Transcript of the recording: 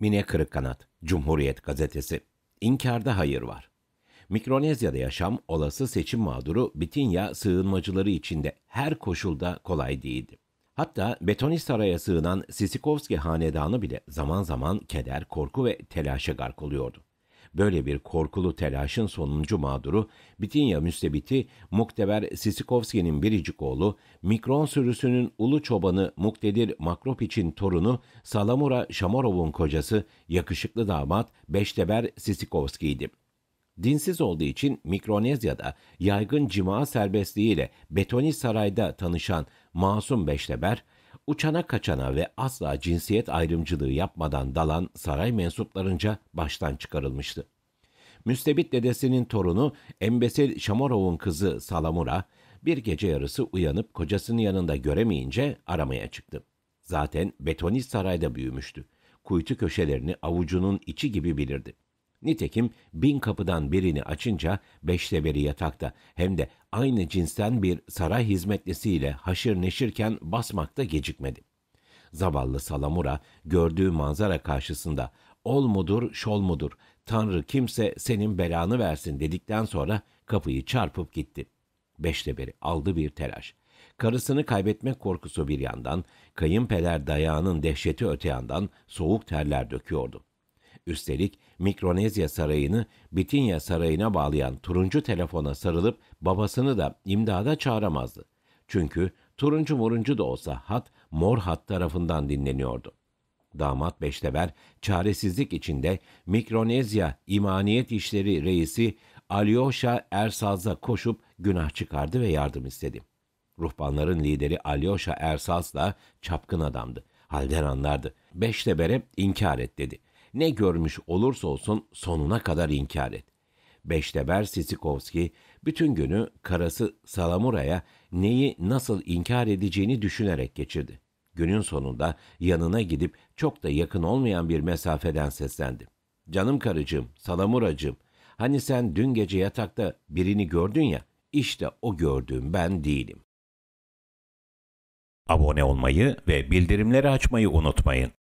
Mine Kırıkkanat, Cumhuriyet Gazetesi. İnkarda hayır var. Mikronezya'da yaşam olası seçim mağduru Bitinya sığınmacıları içinde her koşulda kolay değildi. Hatta Betonisaray'a sığınan Sisikovski hanedanı bile zaman zaman keder, korku ve telaşa gark oluyordu. Böyle bir korkulu telaşın sonuncu mağduru Bitinya müstebiti Mukteber Sisikovski'nin biricik oğlu, Mikron sürüsünün ulu çobanı Muktedir Makropiç'in torunu Salamura Şamorov'un kocası yakışıklı damat Beşteber Sisikovski'ydi dinsiz olduğu için Mikronezya'da yaygın cima serbestliğiyle Betoni Saray'da tanışan Masum Beşteber, Uçana kaçana ve asla cinsiyet ayrımcılığı yapmadan dalan saray mensuplarınca baştan çıkarılmıştı. Müstebit dedesinin torunu embesil Şamorov'un kızı Salamura bir gece yarısı uyanıp kocasının yanında göremeyince aramaya çıktı. Zaten betonist sarayda büyümüştü. Kuytu köşelerini avucunun içi gibi bilirdi. Nitekim bin kapıdan birini açınca beşte beri yatakta hem de aynı cinsten bir saray hizmetlisiyle haşır neşirken basmakta gecikmedi. Zavallı Salamura gördüğü manzara karşısında ol mudur şol mudur Tanrı kimse senin belanı versin dedikten sonra kapıyı çarpıp gitti. Beşte beri aldı bir telaş. Karısını kaybetmek korkusu bir yandan, kayınpeder dayağının dehşeti öte yandan soğuk terler döküyordu. Üstelik Mikronezya Sarayı'nı Bitinya Sarayı'na bağlayan turuncu telefona sarılıp babasını da imdada çağıramazdı. Çünkü turuncu muruncu da olsa hat mor hat tarafından dinleniyordu. Damat Beşteber çaresizlik içinde Mikronezya İmaniyet İşleri Reisi Alyosha Ersaz'a koşup günah çıkardı ve yardım istedi. Ruhbanların lideri Alyosha Ersaz da çapkın adamdı. Halden anlardı. Beşteber'e inkar et dedi. Ne görmüş olursa olsun sonuna kadar inkar et. Beşteber Sisikovski bütün günü karası Salamura'ya neyi nasıl inkar edeceğini düşünerek geçirdi. Günün sonunda yanına gidip çok da yakın olmayan bir mesafeden seslendi. Canım karıcığım, Salamuracığım, hani sen dün gece yatakta birini gördün ya, işte o gördüğüm ben değilim. Abone olmayı ve bildirimleri açmayı unutmayın.